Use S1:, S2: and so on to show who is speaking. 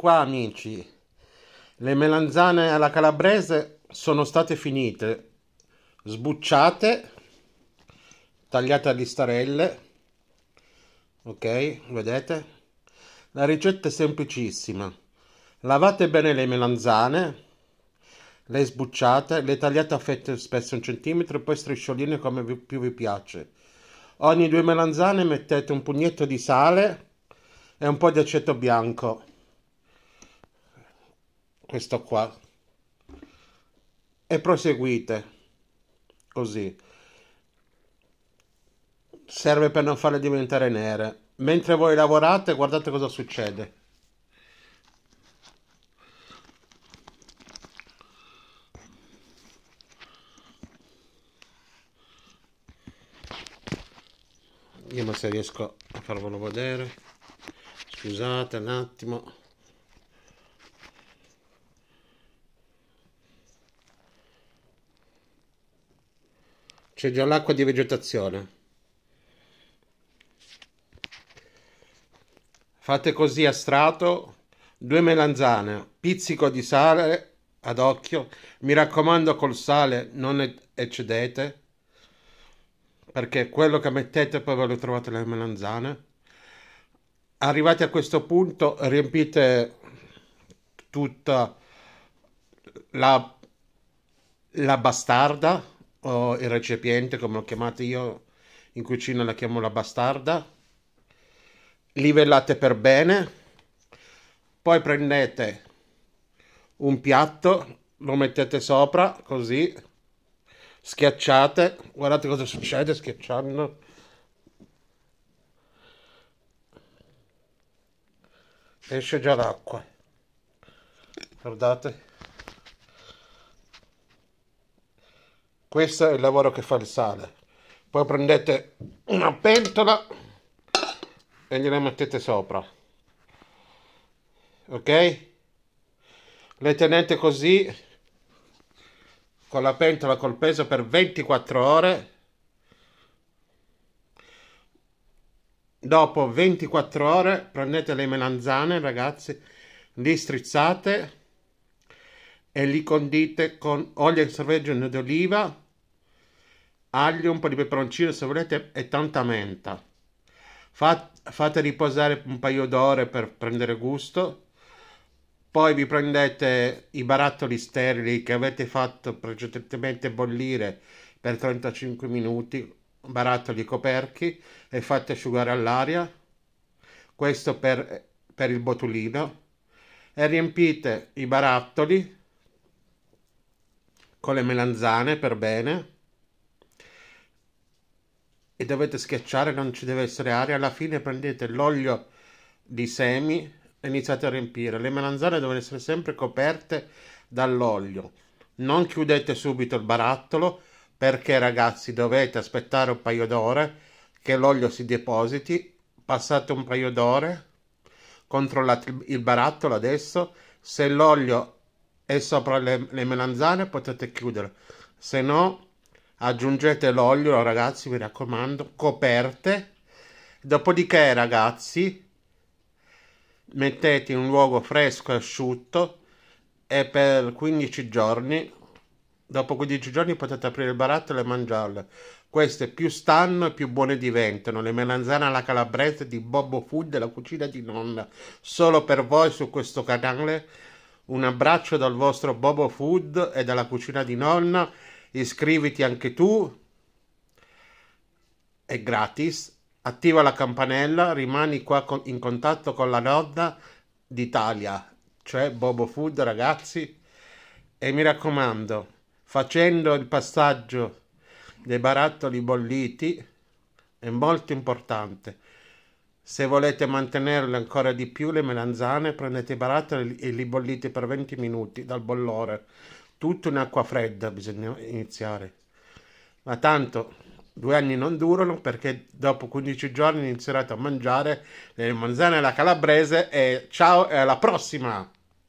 S1: qua amici, le melanzane alla calabrese sono state finite, sbucciate, tagliate a listarelle, ok, vedete? La ricetta è semplicissima, lavate bene le melanzane, le sbucciate, le tagliate a fette spesse un centimetro e poi striscioline come vi, più vi piace. Ogni due melanzane mettete un pugnetto di sale e un po' di aceto bianco questo qua e proseguite così serve per non farle diventare nere mentre voi lavorate guardate cosa succede vediamo se riesco a farvelo vedere scusate un attimo C'è già l'acqua di vegetazione. Fate così a strato due melanzane, pizzico di sale ad occhio, mi raccomando col sale non eccedete, perché quello che mettete poi ve lo trovate le melanzane. Arrivati a questo punto riempite tutta la, la bastarda o il recipiente, come l'ho chiamata io, in cucina la chiamo la bastarda, livellate per bene, poi prendete un piatto, lo mettete sopra, così, schiacciate, guardate cosa succede schiacciando. Esce già l'acqua. Guardate. questo è il lavoro che fa il sale poi prendete una pentola e gliela mettete sopra ok le tenete così con la pentola col peso per 24 ore dopo 24 ore prendete le melanzane ragazzi li strizzate e li condite con olio extravergine d'oliva, aglio, un po' di peperoncino se volete e tanta menta. fate riposare un paio d'ore per prendere gusto. Poi vi prendete i barattoli sterili che avete fatto precedentemente bollire per 35 minuti, barattoli coperchi, e fate asciugare all'aria. Questo per, per il botulino. E riempite i barattoli con le melanzane per bene e dovete schiacciare, non ci deve essere aria. Alla fine prendete l'olio di semi e iniziate a riempire. Le melanzane devono essere sempre coperte dall'olio. Non chiudete subito il barattolo perché ragazzi dovete aspettare un paio d'ore che l'olio si depositi. Passate un paio d'ore, controllate il barattolo adesso. Se l'olio e sopra le, le melanzane potete chiudere se no aggiungete l'olio ragazzi mi raccomando coperte dopodiché ragazzi mettete in un luogo fresco e asciutto e per 15 giorni dopo 15 giorni potete aprire il barattolo e mangiarle queste più stanno e più buone diventano le melanzane alla calabrese di Bobo Food la cucina di nonna solo per voi su questo canale un abbraccio dal vostro Bobo Food e dalla cucina di nonna. Iscriviti anche tu, è gratis. Attiva la campanella, rimani qua in contatto con la nonna d'Italia, cioè Bobo Food, ragazzi. E mi raccomando, facendo il passaggio dei barattoli bolliti è molto importante. Se volete mantenerle ancora di più le melanzane, prendete i barattoli e li bollite per 20 minuti dal bollore. Tutto in acqua fredda bisogna iniziare. Ma tanto due anni non durano perché dopo 15 giorni inizierete a mangiare le melanzane alla calabrese e ciao e alla prossima!